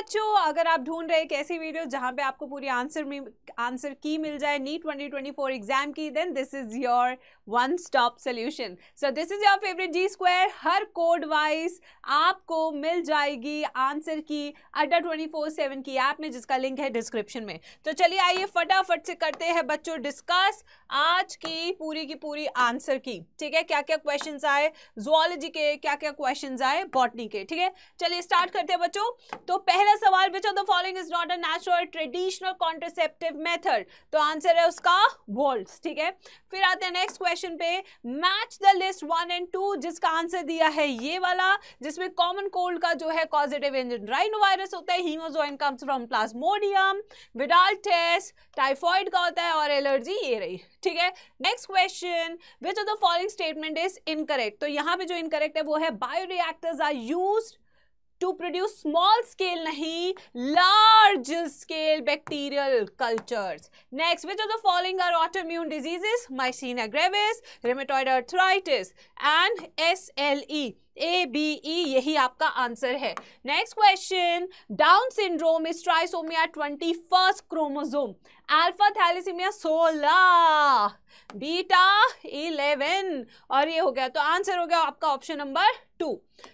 बच्चों अगर आप ढूंढ रहे एक ऐसी वीडियो जहां पे आपको पूरी आंसर में आंसर की मिल जाए नीट 2024 एग्जाम की then this is your one stop solution so this is your favourite G square हर कोड वाइज आपको मिल जाएगी आंसर की अड्डा 24/7 की ऐप में जिसका लिंक है डिस्क्रिप्शन में तो चलिए आइए फटाफट से करते हैं बच्चों डिस्कस आज की पूरी की पूरी आंसर की ठीक है क्या क्या क्वेश्चन आए जोलॉजी के क्या क्या क्वेश्चन आए बॉटनी के ठीक है चलिए स्टार्ट करते हैं बच्चों तो पहले पहला सवाल पूछो तो following is not a natural traditional contraceptive method तो आंसर है उसका वोल्ट्स ठीक है फिर आते हैं नेक्स्ट क्वेश्चन पे match the list one and two जिसका आंसर दिया है ये वाला जिसमें कॉमन कोल्ड का जो है इंजन राइनो वायरस होता है hemozoin comes from plasmodium Widal test typhoid का होता है और एलर्जी ये रही ठीक है next question which of the following statement is incorrect तो यहाँ पे जो इनकरेक्ट है वो है bio reactors are used to produce small scale nahi large scale bacterial cultures next which of the following are autoimmune diseases myasthenia gravis rheumatoid arthritis and SLE A B E यही आपका answer है next question Down syndrome is trisomy twenty first chromosome alpha thalassemia सोलह beta eleven और ये हो गया तो answer हो गया आपका option number two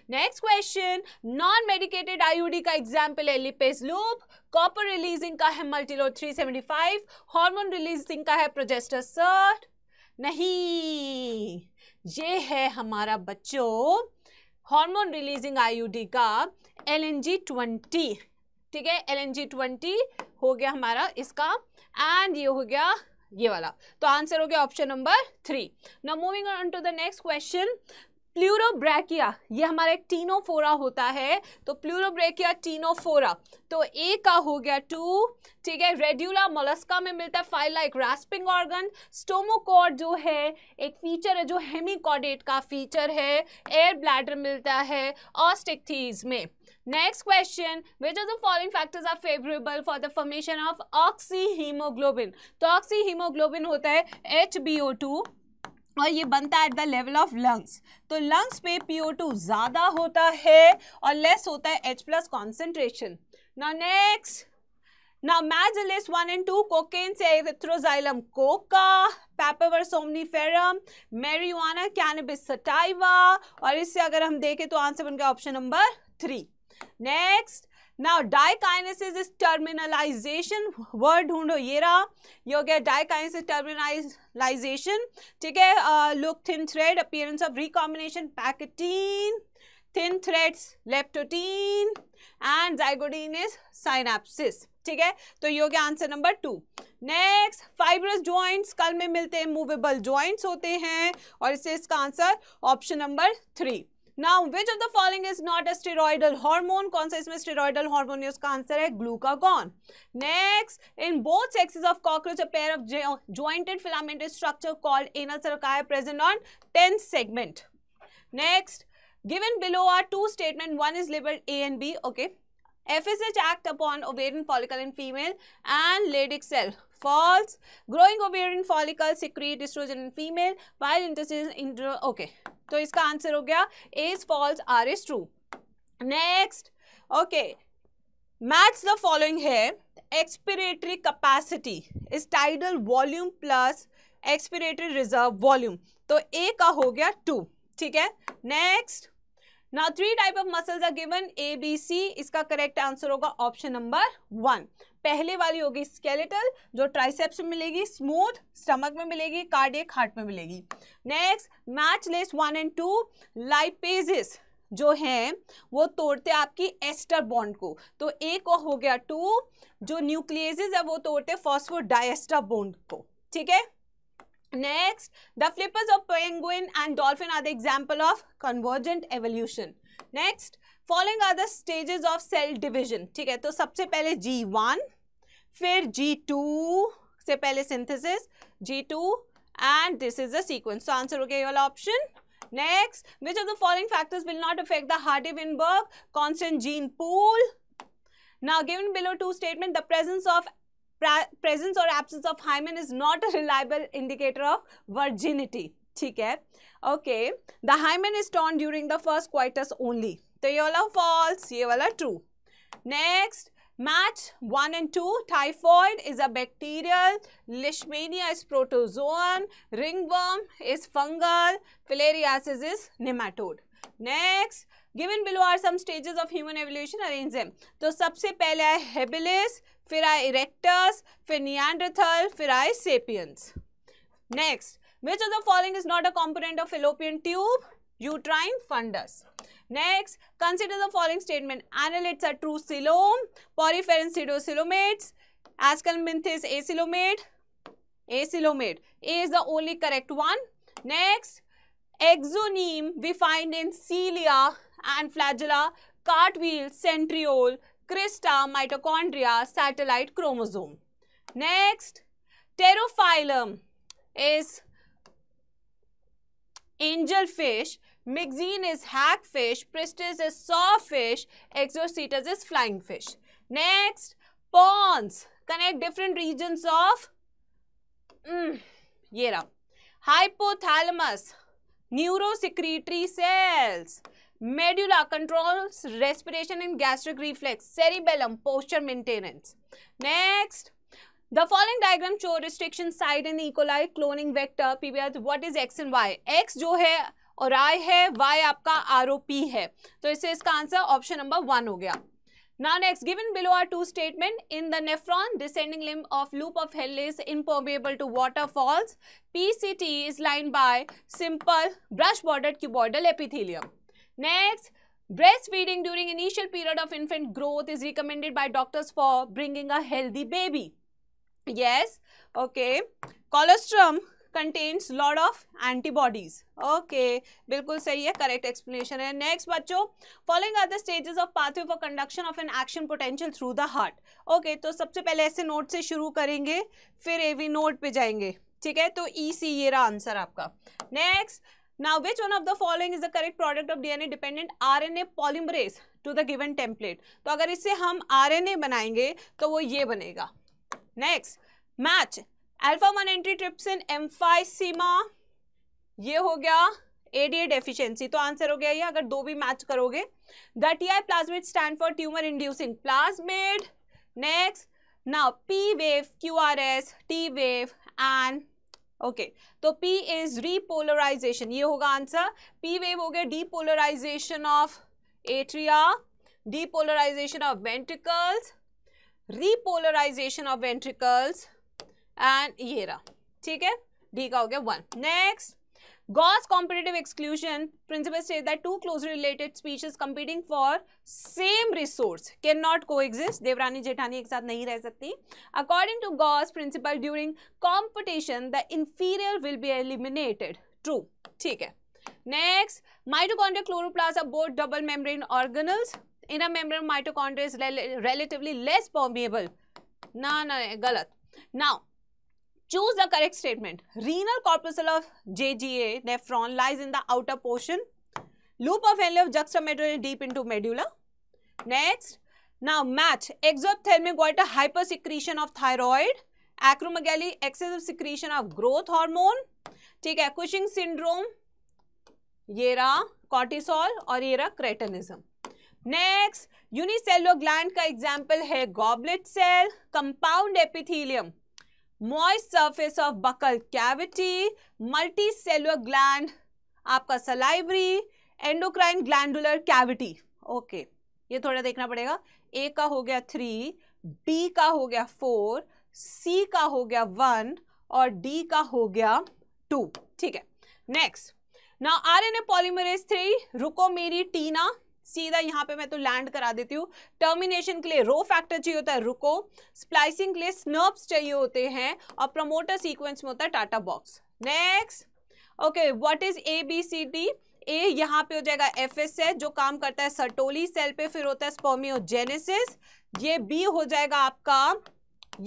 next question non medicated IUD का एग्जाम्पल है लिपेज लूप कॉपर रिलीजिंग का है मल्टीलो फाइव हॉर्मोन रिलीजिंग का है प्रोजेस्टर सर्ट नहीं ये है हमारा बच्चों हार्मोन रिलीजिंग आईयूडी का एल एन जी ट्वेंटी ठीक है एल एन जी ट्वेंटी हो गया हमारा इसका एंड ये हो गया ये वाला तो आंसर हो गया ऑप्शन नंबर थ्री ना moving on to the next question pleurobrachia ये हमारा एक टीनोफोरा होता है तो प्लूरोब्रैकिया टीनोफोरा तो ए का हो गया टू ठीक है रेड्यूला मोलस्का में मिलता है फाइला एक रास्पिंग ऑर्गन स्टोमोकॉर्ड जो है एक फीचर है जो हेमिकॉडेट का फीचर है एयर ब्लैडर मिलता है ऑस्टिकथीज में next question which are the following factors are favourable for the formation of oxy haemoglobin तो ऑक्सी हीमोग्लोबिन होता है एच बी ओ टू और ये बनता है at the level of lungs तो लंग्स में PO2 ज़्यादा होता है और लेस होता है H प्लस कॉन्सेंट्रेशन ना next Now, Magellis one and two cocaine से Erythroxylum coca papaver somniferum marijuana, cannabis sativa और इससे अगर हम देखें तो आंसर बन गया option number three next now diakinesis is terminalisation word ढूंढो ये रहा ये हो गया डाइकाइनेसिस टर्मिनलाइजेशन ठीक है look thin thread appearance of recombination pachytene thin threads leptotin and zygodine is synapsis ठीक है तो ये हो गया answer number two next fibrous joints कल में मिलते हैं मूवेबल ज्वाइंट्स होते हैं और इससे इसका answer option number three Now, which of the following is not a steroidal hormone? कौन सा steroidal hormone है उसका answer glucagon. Next, in both sexes of cockroach, a pair of jointed filamentous structure called anal cerci present on tenth segment. Next, given below are two statements. One is labeled A and B. Okay, FSH act upon ovarian follicle in female and Leydig cell. False. Growing ovarian follicle secrete estrogen in female while interstitial intro. Okay. तो इसका answer हो गया is false are is true next okay maths the following है expiratory capacity is tidal volume plus expiratory reserve volume तो A का हो गया two ठीक है next now three type of muscles are given A B C इसका correct answer होगा option number one पहले वाली होगी स्केलेटल जो ट्राइसेप्स में मिलेगी स्मूथ स्टमक में मिलेगी कार्डियक हार्ट में मिलेगी next match less one and two lipases जो हैं वो तोड़ते आपकी एस्टर बॉन्ड को तो एक और हो गया टू जो न्यूक्लियसेस है वो तोड़ते फॉस्फोडाइएस्टर बॉन्ड को ठीक है next the flippers of penguin and dolphin are the example of convergent evolution next following are the stages of cell division ठीक है तो सबसे पहले जी वन फिर जी टू से पहले synthesis G two and this is the sequence तो answer हो गया ये वाला option next which of the following factors will not affect the Hardy Weinberg constant gene pool now given below two statement the presence of presence और absence of hymen is not a reliable indicator of virginity ठीक है okay the hymen is torn during the first coitus only तो ये वाला false ये वाला true next match 1 and 2 typhoid is a bacterial leishmania is protozoan ringworm is fungal filariasis is nematode next given below are some stages of human evolution arrange them so sabse pehle habilis fir erectus fir neanderthal fir sapiens next which of the following is not a component of fallopian tube uterine fundus Next, consider the following statement. Analytes are true silome, porphyrin pseudosilomates, ascalminthes acylomate, acylomate. A is the only correct one. Next, exoneme we find in cilia and flagella, cartwheel, centriole, crista, mitochondria, satellite chromosome. Next, pterophyllum is angelfish Mixine is hagfish, Pristis is sawfish, Exocetus is flying fish. Next, ponds connect different regions of mm, hypothalamus, neurosecretory cells, medulla controls respiration and gastric reflex, cerebellum posture maintenance. Next, the following diagram show restriction site and E. coli cloning vector PBR. What is X and Y? X जो और आई है Y आपका आरोपी है तो इससे इसका answer option number one हो गया Now next, given below are two statement. In the nephron, descending limb of loop of hell is impermeable to waterfalls. PCT is lined by simple brush bordered cuboidal epithelium. Next, breastfeeding during initial period of infant growth is recommended by doctors for bringing a healthy baby. Yes, okay. Colostrum contains load of antibodies okay बिल्कुल सही है correct explanation है next बच्चों following are the stages of pathway for conduction of an action potential through the heart okay तो सबसे पहले ऐसे note से शुरू करेंगे फिर एवी नोट पे जाएंगे ठीक है तो ई सी ये रहा आंसर आपका next now which one of the following is the correct product of dna dependent rna polymerase to the given template तो अगर इससे हम आर एन ए बनाएंगे तो वो ये बनेगा next match alpha one antitrypsin सीमा ये हो गया एडीए डेफिशिएंसी तो आंसर हो गया ये अगर दो भी मैच करोगे the T I plasmid stand for tumour inducing plasmid next now P wave Q R S T wave and okay तो पी इज रीपोलराइजेशन ये होगा आंसर पी वेव हो गया depolarisation of atria depolarisation of ventricles repolarisation of ventricles and ये रहा ठीक है D का हो गया one next Gause competitive exclusion principle से that two close related species competing for same resource can not coexist देवरानी जेठानी एक साथ नहीं रह सकती according to Gause principle during competition the inferior will be eliminated true ठीक है next mitochondria chloroplast a board double membrane organelles in a membrane mitochondria is relatively less permeable ना ना गलत now choose the correct statement renal corpuscle of J G A nephron lies in the outer portion loop of L of juxta deep in to medulla next now match exophthalmic वॉइट hyper secretion of thyroid acromegaly excessive secretion of growth hormone ठीक है Cushing syndrome येरा cortisol और येरा cretinism next unicellular gland का example है goblet cell compound epithelium moist surface of buccal cavity multi cellular gland आपका salivary endocrine glandular cavity okay ये थोड़ा देखना पड़ेगा ए का हो गया थ्री बी का हो गया फोर सी का हो गया वन और डी का हो गया टू ठीक है नेक्स्ट ना R N A polymerase three रुको मेरी टीना सीधा यहाँ पे मैं तो लैंड करा देती हूँ टर्मिनेशन के लिए रो फैक्टर चाहिए होता है रुको स्प्लाइसिंग के लिए स्नर्प्स चाहिए होते हैं और प्रमोटर सीक्वेंस में होता है TATA box next okay what is A B C D A यहाँ पे हो जाएगा एफ एस एस जो काम करता है सर्टोली सेल पे फिर होता है स्पोमियोजेनेसिस ये बी हो जाएगा आपका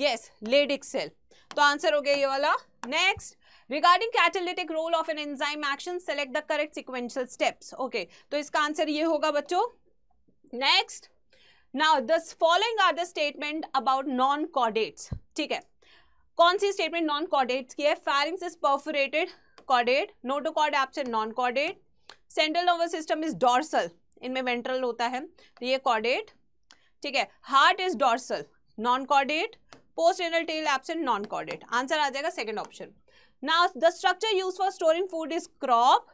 यस लेडिक सेल तो आंसर हो गया ये वाला next regarding catalytic role of an enzyme action select the correct sequential steps okay तो इसका आंसर ये होगा बच्चों next now this following are the statement about non chordates ठीक है कौन सी स्टेटमेंट नॉन कॉडेट्स की है फैरिंग्स इज परफोरेटेड कॉडेट नोटोकॉड एप्स नॉन कॉडेट central nervous system is dorsal इनमें वेंट्रल होता है तो ये कॉडेट ठीक है heart is dorsal non caudate post anal tail and non caudate answer आ जाएगा second option now the structure use for storing food is crop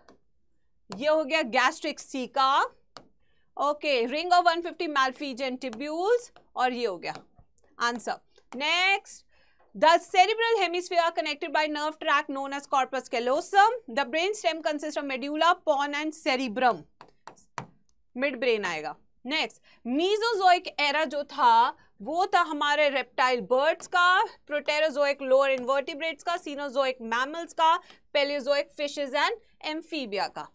ये हो गया gastric caeca okay ring of 150 fifty Malpighian tubules और ये हो गया answer next the cerebral hemisphere connected by nerve tract known as corpus callosum the brain stem consist of medulla pons and cerebrum mid brain आएगा next Mesozoic era जो था वो था हमारे रेप्टाइल बर्ड्स का प्रोटेरोजोइक लोअर इन्वर्टिब्रेट्स का Cenozoic mammals का Palaeozoic fishes and amphibia का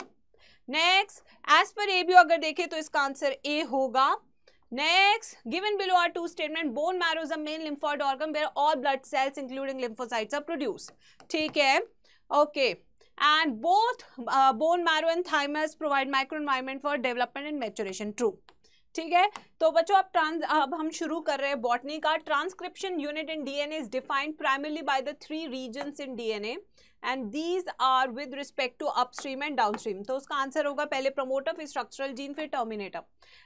नेक्स्ट एज पर ए बी अगर देखें तो इसका आंसर ए होगा next given below are two statement bone marrows main lymphoid organ where all blood cells including lymphocytes are produce ठीक है okay and both bone marrow and thymus provide micro environment for development and maturation true ठीक है तो बच्चों अब trans अब हम शुरू कर रहे हैं बॉटनी का transcription unit in DNA is defined primarily by the three region in DNA and these are with respect to upstream and downstream तो उसका आंसर होगा पहले प्रमोटर फिर स्ट्रक्चरल जीन फिर टर्मिनेटर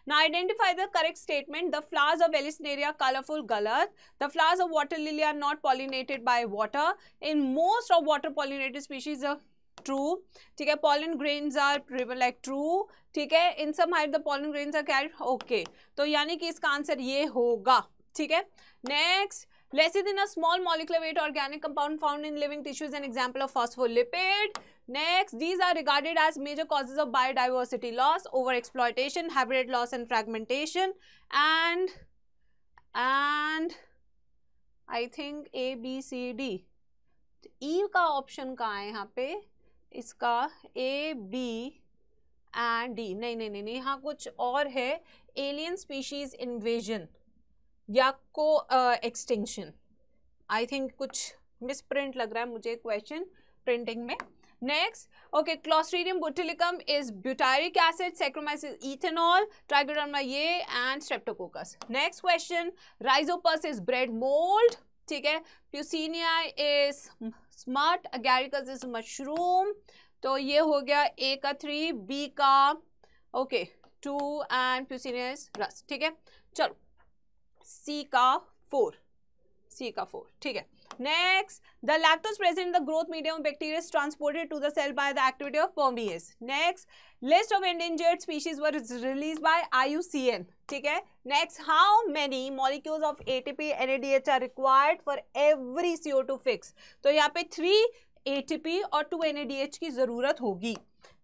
ना identify the correct statement the flowers of Vallisneria colourful गलत the flowers of water lily are not pollinated by water in most of water pollinated species true ठीक है pollen grains R triple like true ठीक है in some height the pollen grains are carried okay तो यानी कि इसका answer ये होगा ठीक है next lecithin in a small molecular weight organic compound found in living tissues an example of phospholipid next these are regarded as major causes of biodiversity loss over exploitation habitat loss and fragmentation and and I think A B C D E का option कहाँ है यहाँ पे इसका A B and D नहीं नहीं नहीं यहाँ कुछ और है एलियन स्पीशीज इन्वेजन या को एक्सटेंशन आई थिंक कुछ मिस प्रिंट लग रहा है मुझे क्वेश्चन प्रिंटिंग में next okay Clostridium butylicum is butyric acid Saccharomyces ethanol Trichoderma ये and Streptococcus next question Rhizopus is bread mould ठीक है Puccinia is smart Agaricus is mushroom तो ये हो गया ए का थ्री बी का okay two and Puccinia is rust ठीक है चलो सी का फोर सी का फोर ठीक है next the lactose present the growth medium bacteria transported to the cell by the activity of permease next list of endangered species were released by I ठीक है next how many molecules of ATP NADH are required for every CO two fix तो यहाँ पे three ATP और two NADH की ज़रूरत होगी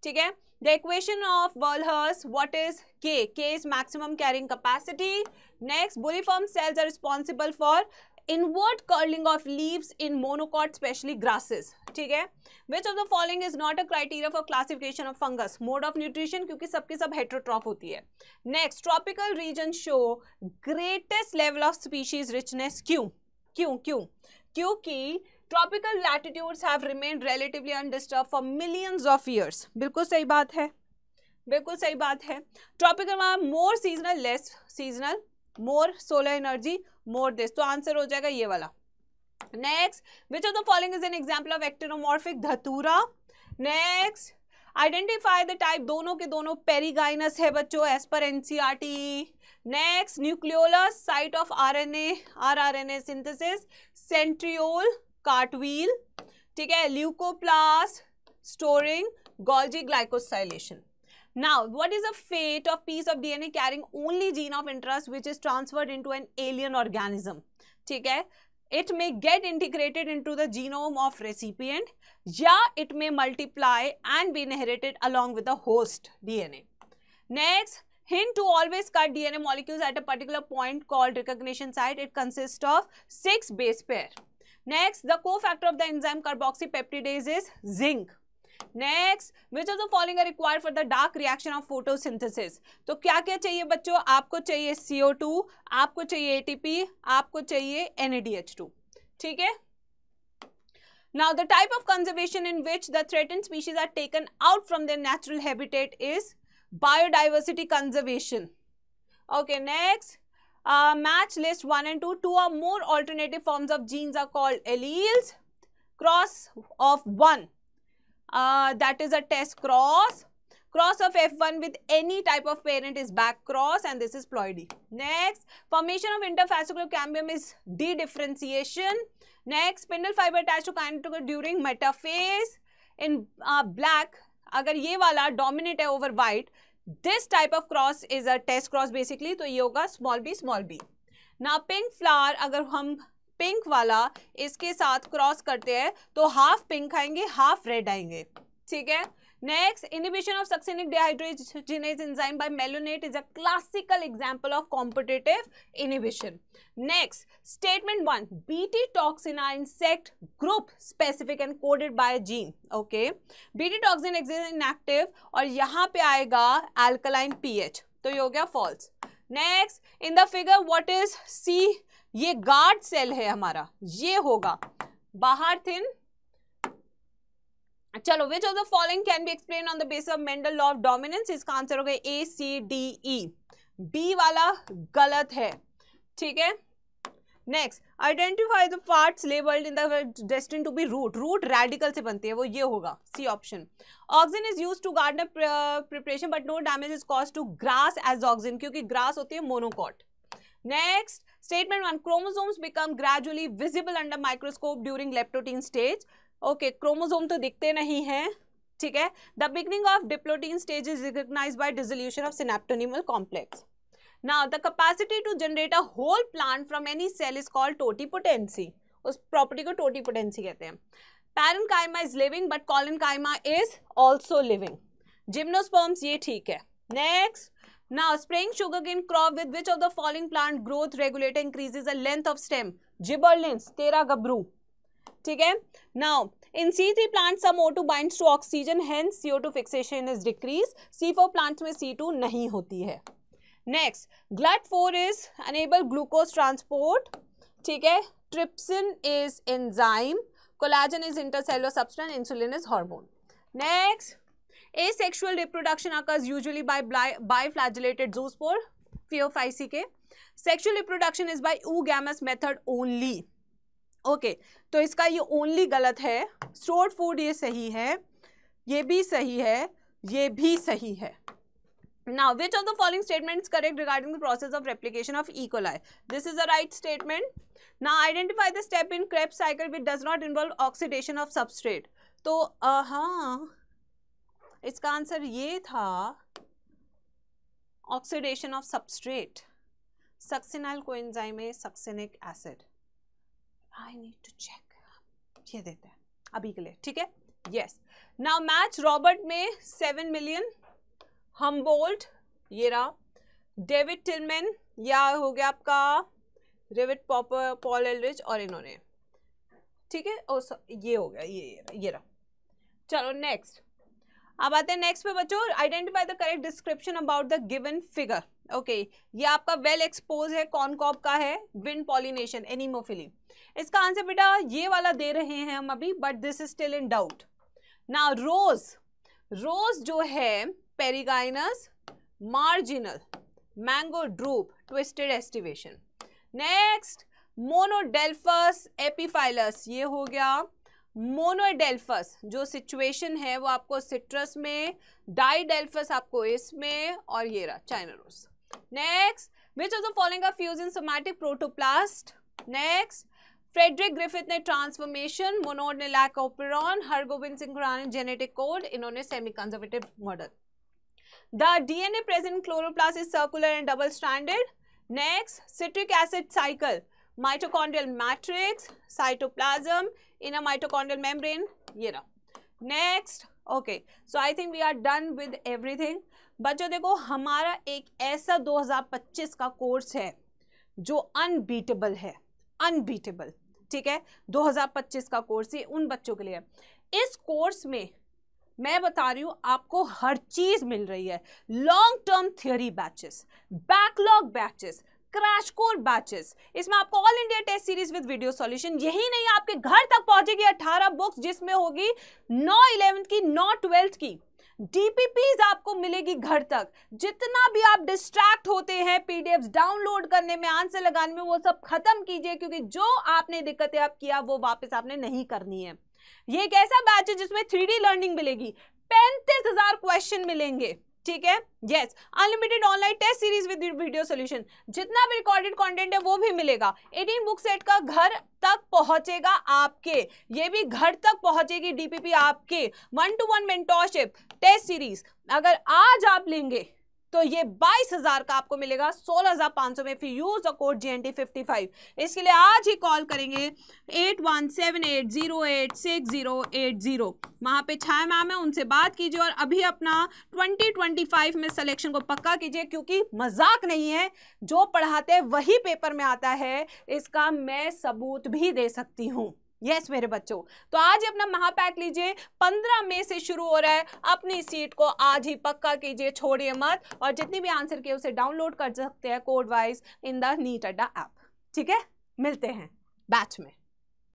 ठीक है द इक्वेशन ऑफ बर्लहर्स what is K K is maximum carrying capacity next bulliform cells are responsible for invert curling of leaves in monocot especially grasses ठीक है which of the following is not a criteria for classification of fungus mode of nutrition क्योंकि सबकी सब heterotroph होती है next tropical region show greatest level of species richness क्यों क्यों क्यों क्योंकि tropical latitudes have remain relatively undisturbed for millions of years बिल्कुल सही बात है बिल्कुल सही बात है ट्रॉपिकल वहाँ more seasonal less seasonal more solar energy more this तो आंसर हो जाएगा ये वाला next which of the following is an example of ectomorphic datura next identify the type दोनों के दोनों पेरीगाइनस है बच्चों as per NCERT next nucleolus site of RNA rRNA synthesis centriole cartwheel ठीक है leucoplast storing Golgi glycosylation Now, what is the fate of piece of DNA carrying only gene of interest which is transferred into an alien organism? Okay, it may get integrated into the genome of recipient या it may multiply and be inherited along with the host DNA. Next, hint to always cut DNA molecules at a particular point called recognition site. It consists of six base pair. Next, the cofactor of the enzyme carboxypeptidase is zinc. Next which of the following are required for the dark reaction of photosynthesis तो क्या क्या चाहिए बच्चों आपको चाहिए CO2 आपको चाहिए ATP आपको चाहिए NADH2 ठीक है now the type of conservation in which the threatened species are taken out from their natural habitat is biodiversity conservation okay next uh, match list 1 and 2 two or more alternative forms of genes are called alleles cross of one Uh, that is a test cross. Cross of F1 with any type of parent is back cross and this is ploidy. Next, formation of interfascicular cambium is dedifferentiation. Next, spindle fiber attached to kinetochore during metaphase. In uh, black, agar, ये वाला dominant है over white, this type of cross is a test cross basically, तो yoga small b small b. Now, pink flower agar हम pink वाला इसके साथ cross करते हैं तो हाफ पिंक आएंगे हाफ रेड आएंगे ठीक है next inhibition of succinic dehydrogenase enzyme by malonate is a classical example of competitive inhibition next statement one BT toxin are insect group specific and coded by gene okay BT toxin exist in active और यहां पे आएगा alkaline pH तो ये हो गया false next in the figure what is C ये guard cell है हमारा ये होगा बाहर थिन चलो which of the following can be explain on the base of Mendel law of dominance इसका आंसर हो गया ए सी डी ई बी वाला गलत है ठीक है next identify the parts labelled in the destined to be root root radicle से बनती है वो ये होगा C option oxygen is use to garden preparation but no damage is cause to grass as oxygen क्योंकि ग्रास होती है monocot next Statement 1. Chromosomes become gradually visible under microscope during leptotin stage. Okay, chromosome तो दिखते नहीं हैं ठीक है the beginning of diplotene stage is recognise by dissolution of synaptonemal complex now the capacity to generate a whole plant from any cell is called totipotency उस property को totipotency कहते हैं parenchyma is living but collenchyma is also living gymnosperms ये ठीक है next Now, spraying sugarcane crop with which of the following plant growth regulator increases the length of stem? Gibberellins, tera gabru. ठीक है now in C three plant some O two bind to oxygen and CO two fixation is decrease C four plants में C two नहीं होती है next GLUT four is enable glucose transport ठीक है trypsin is enzyme collagen is intercellular substance insulin is hormone next asexual reproduction occurs usually by biflagellated zoospore pheophysicae sexual reproduction is by oogamous method only okay okay, तो इसका ये only गलत है stored food ये सही है ये भी सही है ये भी सही है now which of the following statements correct regarding the process of replication of e coli this is a right statement now identify the step in krebs cycle which does not involve oxidation of substrate तो हाँ इसका answer ये था oxidation of substrate succinyl coenzyme है succinic acid I need to check ये देते हैं अभी के लिए ठीक है यस नाउ मैच रॉबर्ट में सेवन मिलियन हम्बोल्ट ये रहा डेविड टिलमैन या हो गया आपका रेविड पॉपर पॉल एलरिज और इन्होंने ठीक है और ये हो गया ये ये रहा चलो नेक्स्ट अब आते हैं नेक्स्ट पे बच्चों identify the correct description about the given figure okay ये आपका वेल एक्सपोज है कॉनकॉप का है विंड पॉलिनेशन एनिमोफिली इसका आंसर बेटा ये वाला दे रहे हैं हम अभी but this is still in doubt ना रोज रोज जो है perigynous marginal mango drupe twisted aestivation next monadelphous epiphyllous ये हो गया मोनोडेल्फस जो सिचुएशन है वो आपको सिट्रस में डाइडेल्फस आपको इसमें और ये रहा rose next which of the following fuse in somatic protoplast next Frederick Griffith ने ट्रांसफॉर्मेशन मोनोड ने lac operon Hargobind Singh Khorana genetic code इन्होंने semi conservative model the DNA present chloroplast is circular and double standard next citric acid cycle mitochondrial matrix cytoplasm in a mitochondrial membrane ये रहा next okay so I think we are done with everything बच्चों देखो हमारा एक ऐसा 2025 का course है जो अनबीटेबल है अनबीटेबल ठीक है 2025 का कोर्स ये उन बच्चों के लिए इस कोर्स में मैं बता रही हूँ आपको हर चीज़ मिल रही है long term theory batches backlog batches crash core batches इसमें आपको all India test series with video solution यही नहीं आपके घर तक पहुंचेगी 18 बुक्स जिसमें होगी नौ इलेवेंथ की नौ ट्वेल्थ की डीपीपीज आपको मिलेगी घर तक जितना भी आप डिस्ट्रैक्ट होते हैं पीडीएफ डाउनलोड करने में आंसर लगाने में वो सब खत्म कीजिए क्योंकि जो आपने दिक्कतें आप किया वो वापस आपने नहीं करनी है ये एक ऐसा बैच है जिसमें थ्री लर्निंग मिलेगी पैंतीस हजार क्वेश्चन मिलेंगे ठीक है yes unlimited online test series with video solution जितना भी रिकॉर्डेड कंटेंट है वो भी मिलेगा 18 बुक सेट का घर तक पहुंचेगा आपके ये भी घर तक पहुंचेगी डीपीपी आपके one to one mentorship test series अगर आज आप लेंगे तो ये बाईस हजार का आपको मिलेगा सोलह हजार पाँच सौ में फिर use a code G fifty five इसके लिए आज ही कॉल करेंगे eight one seven eight zero eight six zero eight zero वहाँ पे छाया मैम है उनसे बात कीजिए और अभी अपना ट्वेंटी ट्वेंटी फाइव में सिलेक्शन को पक्का कीजिए क्योंकि मजाक नहीं है जो पढ़ाते हैं वही पेपर में आता है इसका मैं सबूत भी दे सकती हूँ यस yes, मेरे बच्चों तो आज अपना महापैक लीजिए पंद्रह मई से शुरू हो रहा है अपनी सीट को आज ही पक्का कीजिए छोड़िए मत और जितनी भी आंसर किए उसे डाउनलोड कर सकते हैं code wise in the NEET Adda app ठीक है मिलते हैं बैच में